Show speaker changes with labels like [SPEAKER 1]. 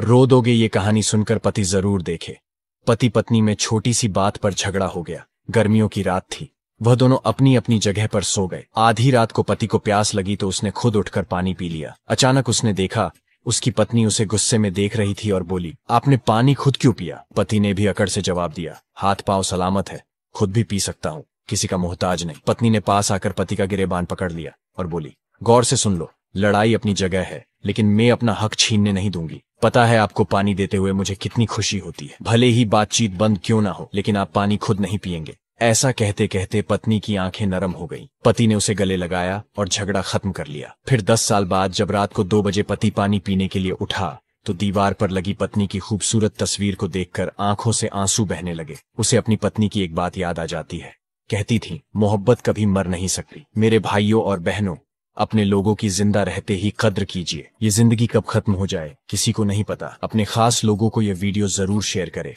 [SPEAKER 1] रो दोगे ये कहानी सुनकर पति जरूर देखे पति पत्नी में छोटी सी बात पर झगड़ा हो गया गर्मियों की रात थी वह दोनों अपनी अपनी जगह पर सो गए आधी रात को पति को प्यास लगी तो उसने खुद उठकर पानी पी लिया अचानक उसने देखा उसकी पत्नी उसे गुस्से में देख रही थी और बोली आपने पानी खुद क्यों पिया पति ने भी अकड़ से जवाब दिया हाथ पांव सलामत है खुद भी पी सकता हूँ किसी का मोहताज नहीं पत्नी ने पास आकर पति का गिरेबान पकड़ लिया और बोली गौर से सुन लो लड़ाई अपनी जगह है लेकिन मैं अपना हक छीनने नहीं दूंगी पता है आपको पानी देते हुए मुझे कितनी खुशी होती है भले ही बातचीत बंद क्यों ना हो लेकिन आप पानी खुद नहीं पियेंगे ऐसा कहते कहते पत्नी की आंखें नरम हो गईं। पति ने उसे गले लगाया और झगड़ा खत्म कर लिया फिर दस साल बाद जब रात को दो बजे पति पानी पीने के लिए उठा तो दीवार पर लगी पत्नी की खूबसूरत तस्वीर को देखकर आंखों से आंसू बहने लगे उसे अपनी पत्नी की एक बात याद आ जाती है कहती थी मोहब्बत कभी मर नहीं सकती मेरे भाइयों और बहनों अपने लोगों की जिंदा रहते ही कद्र कीजिए ये जिंदगी कब खत्म हो जाए किसी को नहीं पता अपने खास लोगों को ये वीडियो जरूर शेयर करें